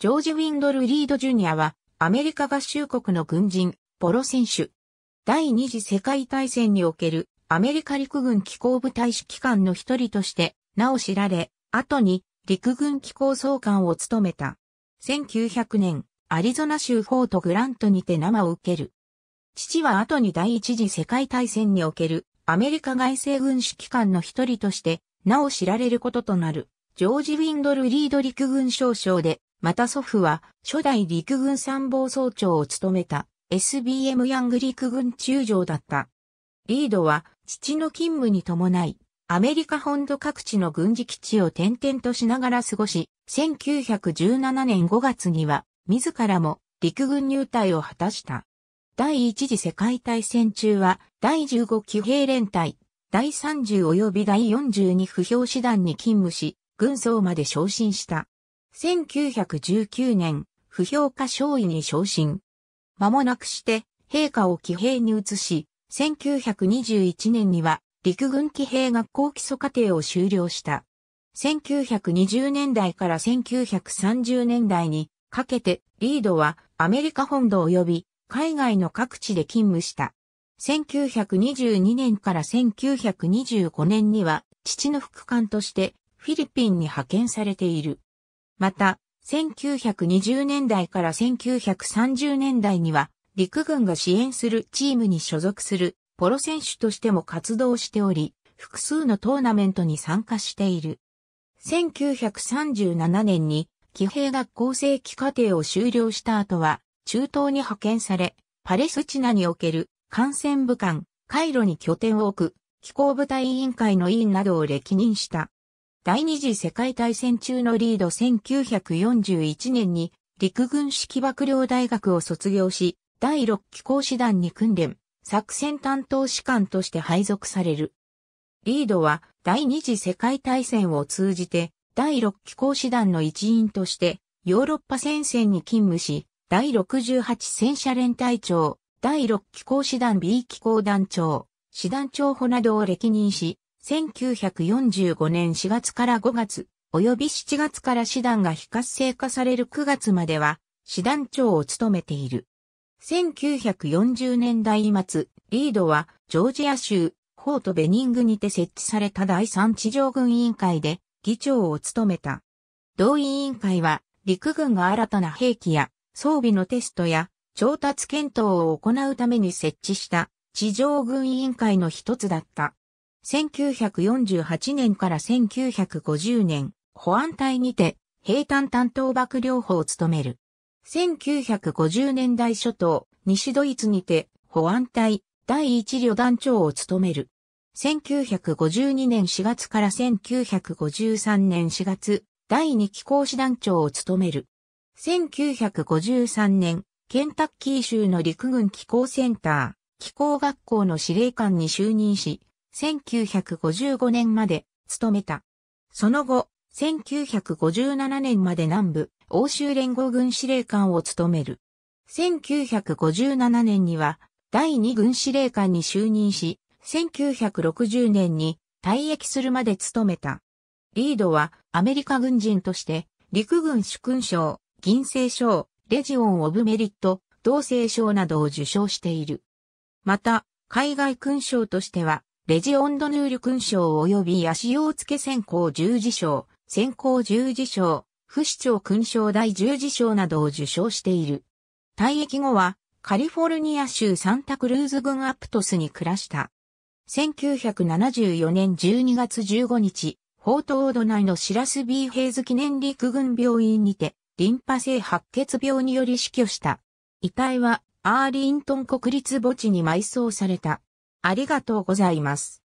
ジョージ・ウィンドル・リード・ジュニアは、アメリカ合衆国の軍人、ポロ選手。第二次世界大戦における、アメリカ陸軍機構部隊指揮官の一人として、なお知られ、後に、陸軍機構総監を務めた。1900年、アリゾナ州フォート・グラントにて生を受ける。父は後に第一次世界大戦における、アメリカ外政軍指揮官の一人として、なお知られることとなる、ジョージ・ウィンドル・リード陸軍少将で、また祖父は初代陸軍参謀総長を務めた SBM ヤング陸軍中将だった。リードは父の勤務に伴い、アメリカ本土各地の軍事基地を転々としながら過ごし、1917年5月には自らも陸軍入隊を果たした。第一次世界大戦中は第15騎兵連隊、第30及び第42不評師団に勤務し、軍曹まで昇進した。1919年、不評価少尉に昇進。間もなくして、陛下を騎兵に移し、1921年には陸軍騎兵学校基礎課程を修了した。1920年代から1930年代にかけてリードはアメリカ本土及び海外の各地で勤務した。1922年から1925年には父の副官としてフィリピンに派遣されている。また、1920年代から1930年代には、陸軍が支援するチームに所属するポロ選手としても活動しており、複数のトーナメントに参加している。1937年に、騎兵学校正規課程を修了した後は、中東に派遣され、パレスチナにおける感染武官、カイロに拠点を置く、機構部隊委員会の委員などを歴任した。第二次世界大戦中のリード1941年に陸軍式幕僚大学を卒業し、第6機構師団に訓練、作戦担当士官として配属される。リードは第二次世界大戦を通じて第6機構師団の一員としてヨーロッパ戦線に勤務し、第68戦車連隊長、第6機構師団 B 機構団長、師団長補などを歴任し、1945年4月から5月、及び7月から師団が非活性化される9月までは、師団長を務めている。1940年代末、リードは、ジョージア州、フォートベニングにて設置された第3地上軍委員会で、議長を務めた。同委員会は、陸軍が新たな兵器や、装備のテストや、調達検討を行うために設置した、地上軍委員会の一つだった。1948年から1950年、保安隊にて、兵隊担当幕僚補を務める。1950年代初頭、西ドイツにて、保安隊第一旅団長を務める。1952年4月から1953年4月、第二機構師団長を務める。1953年、ケンタッキー州の陸軍機構センター、機構学校の司令官に就任し、1955年まで務めた。その後、1957年まで南部、欧州連合軍司令官を務める。1957年には第2軍司令官に就任し、1960年に退役するまで務めた。リードはアメリカ軍人として陸軍主勲章、銀星章、レジオン・オブ・メリット、同星章などを受賞している。また、海外勲章としてはレジオンドヌール勲章及び足用付先行十字章、先行十字章、不死鳥勲章第十字章などを受賞している。退役後は、カリフォルニア州サンタクルーズ郡アプトスに暮らした。1974年12月15日、フォートオード内のシラスビーヘイズ記念陸軍病院にて、リンパ性白血病により死去した。遺体は、アーリントン国立墓地に埋葬された。ありがとうございます。